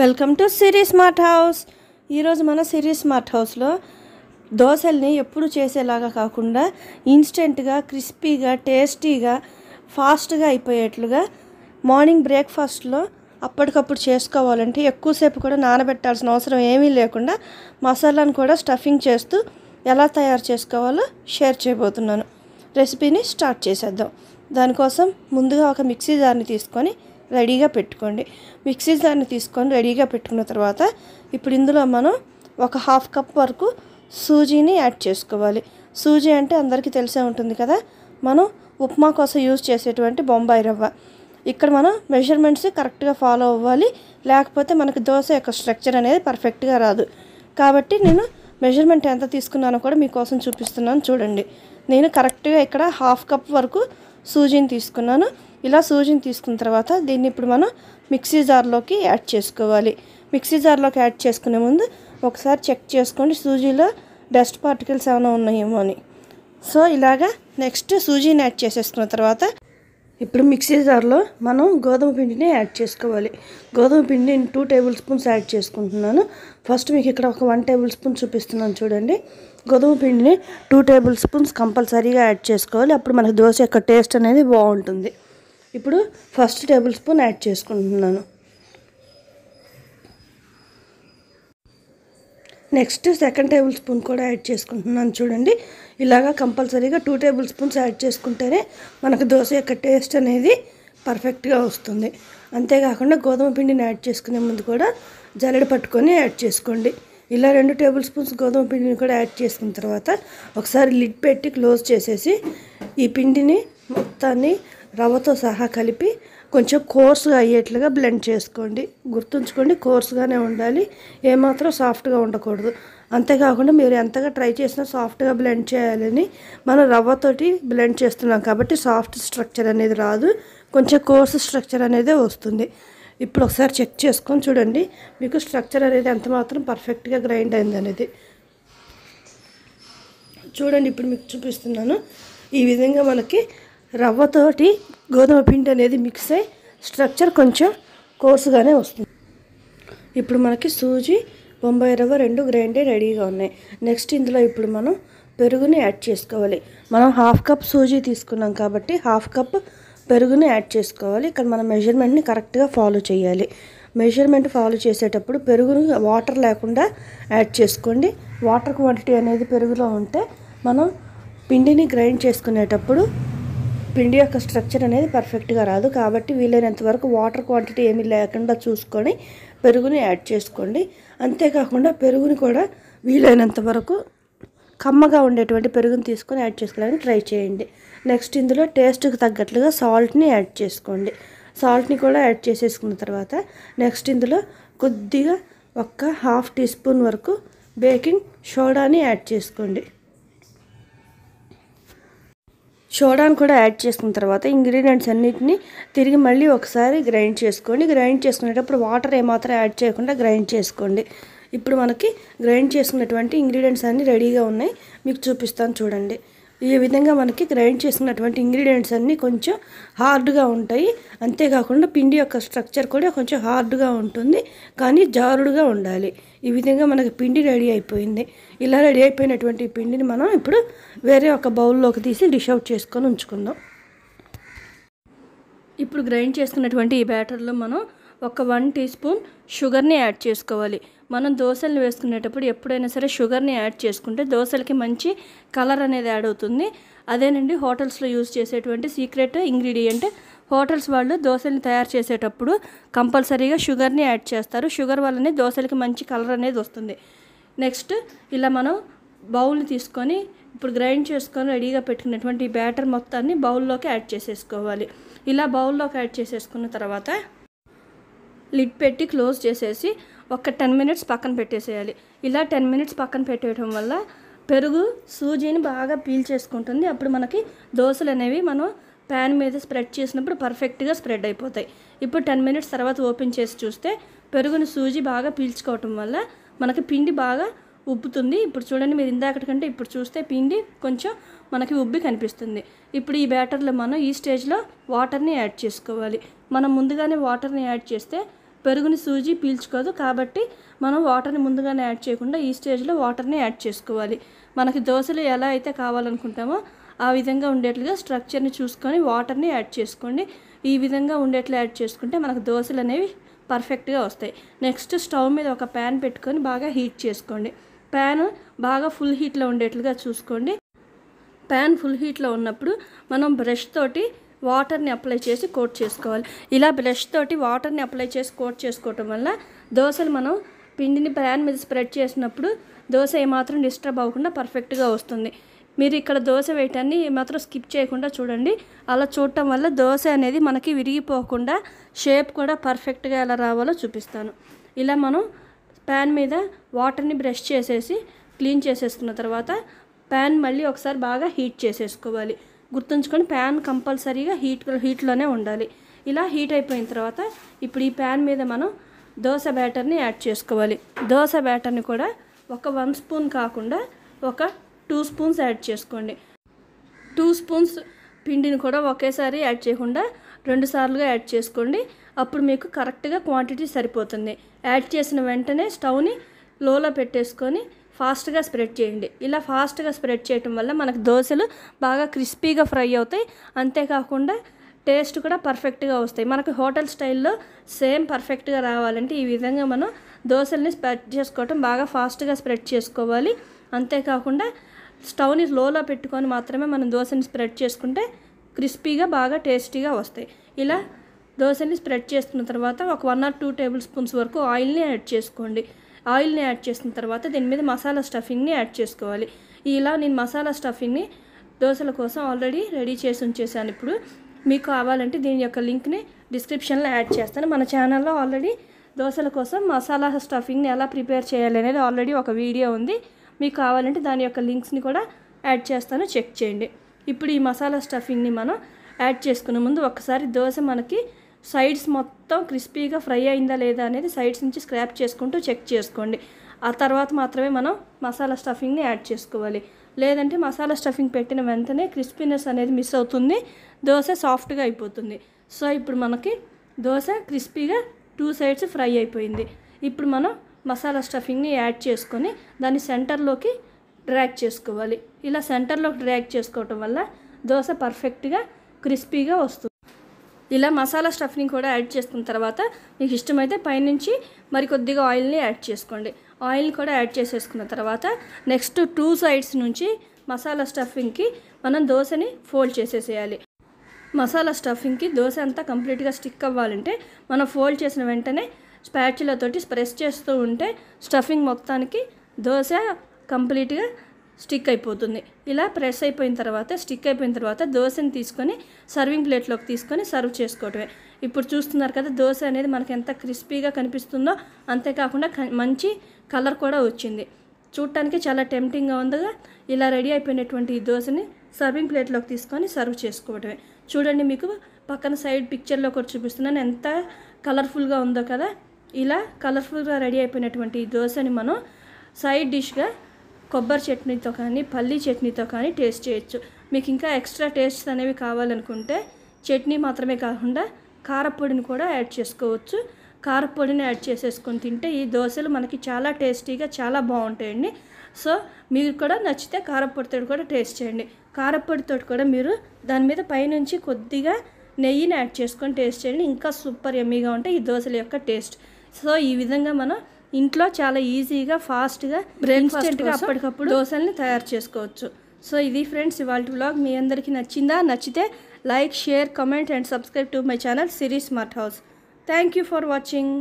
welcome to Siri's smart house ఈరోజు మన series smart హౌస్లో దోశల్ని ఎప్పుడు చేసేలాగా కాకుండా ఇన్స్టెంట్గా క్రిస్పీగా టేస్టీగా ఫాస్ట్గా అయిపోయేట్లుగా మార్నింగ్ బ్రేక్ఫాస్ట్లో అప్పటికప్పుడు చేసుకోవాలంటే ఎక్కువసేపు కూడా నానబెట్టాల్సిన అవసరం ఏమీ లేకుండా మసాలాను కూడా స్టఫింగ్ చేస్తూ ఎలా తయారు చేసుకోవాలో షేర్ చేయబోతున్నాను రెసిపీని స్టార్ట్ చేసేద్దాం దానికోసం ముందుగా ఒక మిక్సీ జార్ని తీసుకొని రెడీగా పెట్టుకోండి మిక్సీ జార్ని తీసుకొని రెడీగా పెట్టుకున్న తర్వాత ఇప్పుడు ఇందులో మనం ఒక హాఫ్ కప్ వరకు సూజీని యాడ్ చేసుకోవాలి సూజీ అంటే అందరికీ తెలిసే ఉంటుంది కదా మనం ఉప్మా కోసం యూజ్ చేసేటువంటి బొంబాయి రవ్వ ఇక్కడ మనం మెజర్మెంట్స్ కరెక్ట్గా ఫాలో అవ్వాలి లేకపోతే మనకి దోశ యొక్క స్ట్రక్చర్ అనేది పర్ఫెక్ట్గా రాదు కాబట్టి నేను మెజర్మెంట్ ఎంత తీసుకున్నానో కూడా మీకోసం చూపిస్తున్నాను చూడండి నేను కరెక్ట్గా ఇక్కడ హాఫ్ కప్ వరకు సూజీని తీసుకున్నాను ఇలా సూజిని తీసుకున్న తర్వాత దీన్ని ఇప్పుడు మనం మిక్సీ జార్లోకి యాడ్ చేసుకోవాలి మిక్సీ జార్లోకి యాడ్ చేసుకునే ముందు ఒకసారి చెక్ చేసుకోండి సూజీలో డస్ట్ పార్టికల్స్ ఏమైనా ఉన్నాయేమో అని సో ఇలాగా నెక్స్ట్ సూజీని యాడ్ చేసేసుకున్న తర్వాత ఇప్పుడు మిక్సీ జార్లో మనం గోధుమ పిండిని యాడ్ చేసుకోవాలి గోధుమ పిండి నేను టూ టేబుల్ స్పూన్స్ యాడ్ చేసుకుంటున్నాను ఫస్ట్ మీకు ఇక్కడ ఒక వన్ టేబుల్ స్పూన్ చూపిస్తున్నాను చూడండి గోధుమ పిండిని టూ టేబుల్ స్పూన్స్ కంపల్సరీగా యాడ్ చేసుకోవాలి అప్పుడు మనకు దోశ యొక్క టేస్ట్ అనేది బాగుంటుంది ఇప్పుడు ఫస్ట్ టేబుల్ స్పూన్ యాడ్ చేసుకుంటున్నాను నెక్స్ట్ సెకండ్ టేబుల్ స్పూన్ కూడా యాడ్ చేసుకుంటున్నాను చూడండి ఇలాగా కంపల్సరీగా టూ టేబుల్ స్పూన్స్ యాడ్ చేసుకుంటేనే మనకు దోశ యొక్క టేస్ట్ అనేది పర్ఫెక్ట్గా వస్తుంది అంతేకాకుండా గోధుమ పిండిని యాడ్ చేసుకునే ముందు కూడా జల్లెడ పట్టుకొని యాడ్ చేసుకోండి ఇలా రెండు టేబుల్ స్పూన్స్ గోధుమ పిండిని కూడా యాడ్ చేసుకున్న తర్వాత ఒకసారి లిడ్ పెట్టి క్లోజ్ చేసేసి ఈ పిండిని మొత్తాన్ని రవ్వతో సహా కలిపి కొంచెం కోర్సుగా అయ్యేట్లుగా బ్లెండ్ చేసుకోండి గుర్తుంచుకోండి కోర్సుగానే ఉండాలి ఏమాత్రం సాఫ్ట్గా ఉండకూడదు అంతేకాకుండా మీరు ఎంతగా ట్రై చేసినా సాఫ్ట్గా బ్లెండ్ చేయాలని మనం రవ్వతోటి బ్లెండ్ చేస్తున్నాం కాబట్టి సాఫ్ట్ స్ట్రక్చర్ అనేది రాదు కొంచెం కోర్స్ స్ట్రక్చర్ అనేది వస్తుంది ఇప్పుడు ఒకసారి చెక్ చేసుకొని చూడండి మీకు స్ట్రక్చర్ అనేది ఎంత మాత్రం పర్ఫెక్ట్గా గ్రైండ్ అయింది అనేది చూడండి ఇప్పుడు మీకు చూపిస్తున్నాను ఈ విధంగా మనకి రవ్వతోటి గోధుమ పిండి అనేది మిక్స్ అయ్యి స్ట్రక్చర్ కొంచెం కోర్సుగానే వస్తుంది ఇప్పుడు మనకి సూజీ బొంబాయి రవ్వ రెండు గ్రైండ్ రెడీగా ఉన్నాయి నెక్స్ట్ ఇందులో ఇప్పుడు మనం పెరుగుని యాడ్ చేసుకోవాలి మనం హాఫ్ కప్ సూజీ తీసుకున్నాం కాబట్టి హాఫ్ కప్ పెరుగుని యాడ్ చేసుకోవాలి ఇక్కడ మనం మెజర్మెంట్ని కరెక్ట్గా ఫాలో చేయాలి మెజర్మెంట్ ఫాలో చేసేటప్పుడు పెరుగును వాటర్ లేకుండా యాడ్ చేసుకోండి వాటర్ క్వాంటిటీ అనేది పెరుగులో ఉంటే మనం పిండిని గ్రైండ్ చేసుకునేటప్పుడు పిండి యొక్క స్ట్రక్చర్ అనేది పర్ఫెక్ట్గా రాదు కాబట్టి వీలైనంత వరకు వాటర్ క్వాంటిటీ ఏమీ లేకుండా చూసుకొని పెరుగుని యాడ్ చేసుకోండి అంతేకాకుండా పెరుగుని కూడా వీలైనంత వరకు కమ్మగా ఉండేటువంటి పెరుగుని తీసుకొని యాడ్ చేసుకోవడానికి ట్రై చేయండి నెక్స్ట్ ఇందులో టేస్ట్కి తగ్గట్లుగా సాల్ట్ని యాడ్ చేసుకోండి సాల్ట్ని కూడా యాడ్ చేసేసుకున్న తర్వాత నెక్స్ట్ ఇందులో కొద్దిగా ఒక్క హాఫ్ టీ స్పూన్ వరకు బేకింగ్ సోడాని యాడ్ చేసుకోండి సోడాను కూడా యాడ్ చేసుకున్న తర్వాత ఇంగ్రీడియంట్స్ అన్నిటిని తిరిగి మళ్ళీ ఒకసారి గ్రైండ్ చేసుకోండి గ్రైండ్ చేసుకునేటప్పుడు వాటర్ ఏమాత్రం యాడ్ చేయకుండా గ్రైండ్ చేసుకోండి ఇప్పుడు మనకి గ్రైండ్ చేసుకున్నటువంటి ఇంగ్రీడియంట్స్ అన్నీ రెడీగా ఉన్నాయి మీకు చూపిస్తాను చూడండి ఈ విధంగా మనకి గ్రైండ్ చేసినటువంటి ఇంగ్రీడియంట్స్ అన్నీ కొంచెం హార్డ్గా ఉంటాయి అంతేకాకుండా పిండి యొక్క స్ట్రక్చర్ కూడా కొంచెం హార్డ్గా ఉంటుంది కానీ జారుడుగా ఉండాలి ఈ విధంగా మనకి పిండి రెడీ అయిపోయింది ఇలా రెడీ అయిపోయినటువంటి పిండిని మనం ఇప్పుడు వేరే ఒక బౌల్లోకి తీసి డిష్ అవుట్ చేసుకొని ఉంచుకుందాం ఇప్పుడు గ్రైండ్ చేసుకున్నటువంటి ఈ బ్యాటర్లో మనం ఒక వన్ టీ స్పూన్ షుగర్ని యాడ్ చేసుకోవాలి మనం దోశలను వేసుకునేటప్పుడు ఎప్పుడైనా సరే షుగర్ని యాడ్ చేసుకుంటే దోశలకి మంచి కలర్ అనేది యాడ్ అవుతుంది అదేనండి హోటల్స్లో యూజ్ చేసేటువంటి సీక్రెట్ ఇంగ్రీడియంట్ హోటల్స్ వాళ్ళు దోశల్ని తయారు చేసేటప్పుడు కంపల్సరీగా షుగర్ని యాడ్ చేస్తారు షుగర్ వల్లనే దోశలకి మంచి కలర్ అనేది వస్తుంది నెక్స్ట్ ఇలా మనం బౌల్ని తీసుకొని ఇప్పుడు గ్రైండ్ చేసుకొని రెడీగా పెట్టుకున్నటువంటి బ్యాటర్ మొత్తాన్ని బౌల్లోకి యాడ్ చేసేసుకోవాలి ఇలా బౌల్లోకి యాడ్ చేసేసుకున్న తర్వాత లిడ్ పెట్టి క్లోజ్ చేసేసి ఒక టెన్ మినిట్స్ పక్కన పెట్టేసేయాలి ఇలా టెన్ మినిట్స్ పక్కన పెట్టేయడం వల్ల పెరుగు సూజీని బాగా పీల్ చేసుకుంటుంది అప్పుడు మనకి దోశలు అనేవి మనం ప్యాన్ మీద స్ప్రెడ్ చేసినప్పుడు పర్ఫెక్ట్గా స్ప్రెడ్ అయిపోతాయి ఇప్పుడు టెన్ మినిట్స్ తర్వాత ఓపెన్ చేసి చూస్తే పెరుగుని సూజీ బాగా పీల్చుకోవటం వల్ల మనకి పిండి బాగా ఉబ్బుతుంది ఇప్పుడు చూడండి మీరు ఇందాకటి కంటే ఇప్పుడు చూస్తే పిండి కొంచెం మనకి ఉబ్బి కనిపిస్తుంది ఇప్పుడు ఈ బ్యాటర్లో మనం ఈ స్టేజ్లో వాటర్ని యాడ్ చేసుకోవాలి మనం ముందుగానే వాటర్ని యాడ్ చేస్తే పెరుగుని సూజీ పీల్చుకోదు కాబట్టి మనం వాటర్ని ముందుగానే యాడ్ చేయకుండా ఈ స్టేజ్లో వాటర్ని యాడ్ చేసుకోవాలి మనకి దోశలు ఎలా అయితే కావాలనుకుంటామో ఆ విధంగా ఉండేట్లుగా స్ట్రక్చర్ని చూసుకొని వాటర్ని యాడ్ చేసుకోండి ఈ విధంగా ఉండేట్లు యాడ్ చేసుకుంటే మనకు దోశలు అనేవి పర్ఫెక్ట్గా వస్తాయి నెక్స్ట్ స్టవ్ మీద ఒక ప్యాన్ పెట్టుకొని బాగా హీట్ చేసుకోండి ప్యాన్ బాగా ఫుల్ హీట్లో ఉండేట్లుగా చూసుకోండి ప్యాన్ ఫుల్ హీట్లో ఉన్నప్పుడు మనం బ్రష్ తోటి వాటర్ని అప్లై చేసి కోట్ చేసుకోవాలి ఇలా బ్రష్ తోటి వాటర్ని అప్లై చేసి కోట్ చేసుకోవటం వల్ల దోశలు మనం పిండిని ప్యాన్ మీద స్ప్రెడ్ చేసినప్పుడు దోశ ఏమాత్రం డిస్టర్బ్ అవ్వకుండా పర్ఫెక్ట్గా వస్తుంది మీరు ఇక్కడ దోశ వేయటాన్ని మాత్రం స్కిప్ చేయకుండా చూడండి అలా చూడటం వల్ల దోశ అనేది మనకి విరిగిపోకుండా షేప్ కూడా పర్ఫెక్ట్గా ఎలా రావాలో చూపిస్తాను ఇలా మనం ప్యాన్ మీద వాటర్ని బ్రష్ చేసేసి క్లీన్ చేసేసుకున్న తర్వాత ప్యాన్ మళ్ళీ ఒకసారి బాగా హీట్ చేసేసుకోవాలి గుర్తుంచుకొని ప్యాన్ కంపల్సరీగా హీట్ హీట్లోనే ఉండాలి ఇలా హీట్ అయిపోయిన తర్వాత ఇప్పుడు ఈ ప్యాన్ మీద మనం దోశ బ్యాటర్ని యాడ్ చేసుకోవాలి దోశ బ్యాటర్ని కూడా ఒక వన్ స్పూన్ కాకుండా ఒక టూ స్పూన్స్ యాడ్ చేసుకోండి టూ స్పూన్స్ పిండిని కూడా ఒకేసారి యాడ్ చేయకుండా రెండు సార్లుగా యాడ్ చేసుకోండి అప్పుడు మీకు కరెక్ట్గా క్వాంటిటీ సరిపోతుంది యాడ్ చేసిన వెంటనే స్టవ్ని లోలో పెట్టేసుకొని ఫాస్ట్గా స్ప్రెడ్ చేయండి ఇలా ఫాస్ట్గా స్ప్రెడ్ చేయటం వల్ల మనకు దోశలు బాగా క్రిస్పీగా ఫ్రై అవుతాయి అంతేకాకుండా టేస్ట్ కూడా పర్ఫెక్ట్గా వస్తాయి మనకు హోటల్ స్టైల్లో సేమ్ పర్ఫెక్ట్గా రావాలంటే ఈ విధంగా మనం దోశల్ని స్ప్రెడ్ చేసుకోవటం బాగా ఫాస్ట్గా స్ప్రెడ్ చేసుకోవాలి అంతేకాకుండా స్టవ్ని లోలో పెట్టుకొని మాత్రమే మనం దోశని స్ప్రెడ్ చేసుకుంటే క్రిస్పీగా బాగా టేస్టీగా వస్తాయి ఇలా దోశని స్ప్రెడ్ చేసుకున్న తర్వాత ఒక one or two tablespoons వరకు ఆయిల్ని యాడ్ చేసుకోండి ఆయిల్ని యాడ్ చేసిన తర్వాత దీని మీద మసాలా స్టఫింగ్ని యాడ్ చేసుకోవాలి ఇలా నేను మసాలా స్టఫింగ్ని దోశల కోసం ఆల్రెడీ రెడీ చేసి ఉంచేసాను ఇప్పుడు మీకు కావాలంటే దీని యొక్క లింక్ని డిస్క్రిప్షన్లో యాడ్ చేస్తాను మన ఛానల్లో ఆల్రెడీ దోశల కోసం మసాలా స్టఫింగ్ని ఎలా ప్రిపేర్ చేయాలి అనేది ఆల్రెడీ ఒక వీడియో ఉంది మీకు కావాలంటే దాని యొక్క లింక్స్ని కూడా యాడ్ చేస్తాను చెక్ చేయండి ఇప్పుడు ఈ మసాలా స్టఫింగ్ని మనం యాడ్ చేసుకునే ముందు ఒకసారి దోశ మనకి సైడ్స్ మొత్తం క్రిస్పీగా ఫ్రై అయిందా లేదా అనేది సైడ్స్ నుంచి స్క్రాప్ చేసుకుంటూ చెక్ చేసుకోండి ఆ తర్వాత మాత్రమే మనం మసాలా స్టఫింగ్ని యాడ్ చేసుకోవాలి లేదంటే మసాలా స్టఫింగ్ పెట్టిన వెంటనే క్రిస్పీనెస్ అనేది మిస్ అవుతుంది దోశ సాఫ్ట్గా అయిపోతుంది సో ఇప్పుడు మనకి దోశ క్రిస్పీగా టూ సైడ్స్ ఫ్రై అయిపోయింది ఇప్పుడు మనం మసాలా స్టఫింగ్ని యాడ్ చేసుకొని దాన్ని సెంటర్లోకి డ్రాక్ చేసుకోవాలి ఇలా సెంటర్లోకి డ్రాక్ చేసుకోవటం వల్ల దోశ పర్ఫెక్ట్గా క్రిస్పీగా వస్తుంది ఇలా మసాలా స్టఫ్ని కూడా యాడ్ చేసుకున్న తర్వాత మీకు ఇష్టమైతే పైనుంచి మరి కొద్దిగా ఆయిల్ని యాడ్ చేసుకోండి ఆయిల్ కూడా యాడ్ చేసేసుకున్న తర్వాత నెక్స్ట్ టూ సైడ్స్ నుంచి మసాలా స్టఫింగ్కి మనం దోశని ఫోల్డ్ చేసేసేయాలి మసాలా స్టఫింగ్కి దోశ అంతా కంప్లీట్గా స్టిక్ అవ్వాలంటే మనం ఫోల్డ్ చేసిన వెంటనే స్పాచులతోటి ప్రెస్ చేస్తూ ఉంటే స్టఫింగ్ మొత్తానికి దోశ కంప్లీట్గా స్టిక్ అయిపోతుంది ఇలా ప్రెస్ అయిపోయిన తర్వాత స్టిక్ అయిపోయిన తర్వాత దోశని తీసుకొని సర్వింగ్ ప్లేట్లోకి తీసుకొని సర్వ్ చేసుకోవటమే ఇప్పుడు చూస్తున్నారు కదా దోశ అనేది మనకు ఎంత క్రిస్పీగా కనిపిస్తుందో అంతేకాకుండా మంచి కలర్ కూడా వచ్చింది చూడటానికి చాలా టెంప్టింగ్గా ఉందిగా ఇలా రెడీ అయిపోయినటువంటి ఈ దోశని సర్వింగ్ ప్లేట్లోకి తీసుకొని సర్వ్ చేసుకోవటమే చూడండి మీకు పక్కన సైడ్ పిక్చర్లో కూడా చూపిస్తున్నాను ఎంత కలర్ఫుల్గా ఉందో కదా ఇలా కలర్ఫుల్గా రెడీ అయిపోయినటువంటి ఈ దోశని మనం సైడ్ డిష్గా కొబ్బరి చట్నీతో కానీ పల్లీ చట్నీతో కానీ టేస్ట్ చేయొచ్చు మీకు ఇంకా ఎక్స్ట్రా టేస్ట్ అనేవి కావాలనుకుంటే చట్నీ మాత్రమే కాకుండా కారపొడిని కూడా యాడ్ చేసుకోవచ్చు కారపొడిని యాడ్ చేసేసుకొని తింటే ఈ దోశలు మనకి చాలా టేస్టీగా చాలా బాగుంటాయండి సో మీరు కూడా నచ్చితే కారపొడితో కూడా టేస్ట్ చేయండి కారపొడితో కూడా మీరు దాని మీద పైనుంచి కొద్దిగా నెయ్యిని యాడ్ చేసుకొని టేస్ట్ చేయండి ఇంకా సూపర్ ఎమ్మీగా ఉంటాయి ఈ దోశల యొక్క టేస్ట్ సో ఈ విధంగా మనం ఇంట్లో చాలా ఈజీగా ఫాస్ట్గా ఇన్స్టెంట్గా అప్పటికప్పుడు దోశల్ని తయారు చేసుకోవచ్చు సో ఇది ఫ్రెండ్స్ ఇవాళ బ్లాగ్ మీ అందరికీ నచ్చిందా నచ్చితే like share comment and subscribe to my channel Siri's smart house thank you for watching